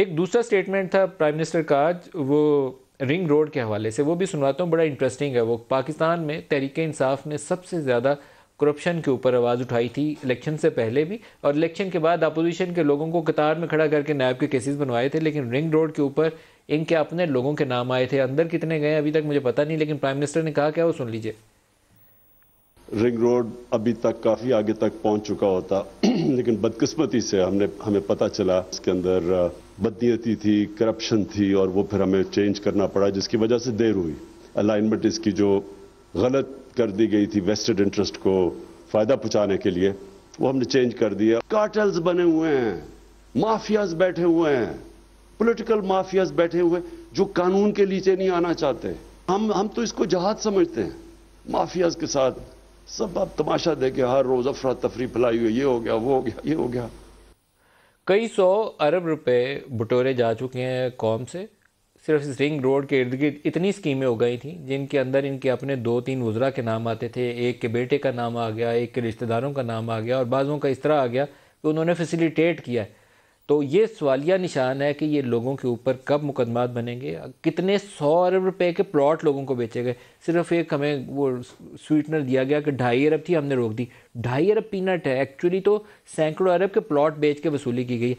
एक दूसरा स्टेटमेंट था प्राइम मिनिस्टर का वो रिंग रोड के हवाले से वो भी सुनवाता हूँ बड़ा इंटरेस्टिंग है वो पाकिस्तान में तहरीक इंसाफ ने सबसे ज़्यादा करप्शन के ऊपर आवाज़ उठाई थी इलेक्शन से पहले भी और इलेक्शन के बाद अपोजिशन के लोगों को कतार में खड़ा करके नायब के केसेस बनवाए थे लेकिन रिंग रोड के ऊपर इनके अपने लोगों के नाम आए थे अंदर कितने गए अभी तक मुझे पता नहीं लेकिन प्राइम मिनिस्टर ने कहा क्या वो सुन लीजिए रिंग रोड अभी तक काफ़ी आगे तक पहुंच चुका होता लेकिन बदकिस्मती से हमने हमें पता चला इसके अंदर बदनीयती थी करप्शन थी और वो फिर हमें चेंज करना पड़ा जिसकी वजह से देर हुई अलाइनमेंट इसकी जो गलत कर दी गई थी वेस्टेड इंटरेस्ट को फ़ायदा पहुँचाने के लिए वो हमने चेंज कर दिया कार्टल्स बने हुए हैं माफियाज बैठे हुए हैं पॉलिटिकल माफियाज बैठे हुए जो कानून के नीचे नहीं आना चाहते हम हम तो इसको जहाज समझते हैं माफियाज के साथ सब आप तमाशा देखे हर रोज़ अफरा तफरी फैलाई हुई ये हो गया वो हो गया ये हो गया कई सौ अरब रुपए बटोरे जा चुके हैं कौम से सिर्फ इस रिंग रोड के इर्द गिर्द इतनी स्कीमें हो गई थी जिनके अंदर इनके अपने दो तीन वज्रा के नाम आते थे एक के बेटे का नाम आ गया एक के रिश्तेदारों का नाम आ गया और बाज़ों का इस तरह आ गया कि उन्होंने फैसिलिटेट किया है तो ये सवालिया निशान है कि ये लोगों के ऊपर कब मुकदमा बनेंगे कितने सौ अरब रुपए के प्लॉट लोगों को बेचे गए सिर्फ एक हमें वो स्वीटनर दिया गया कि ढाई अरब थी हमने रोक दी ढाई अरब पीनट है एक्चुअली तो सैकड़ों अरब के प्लॉट बेच के वसूली की गई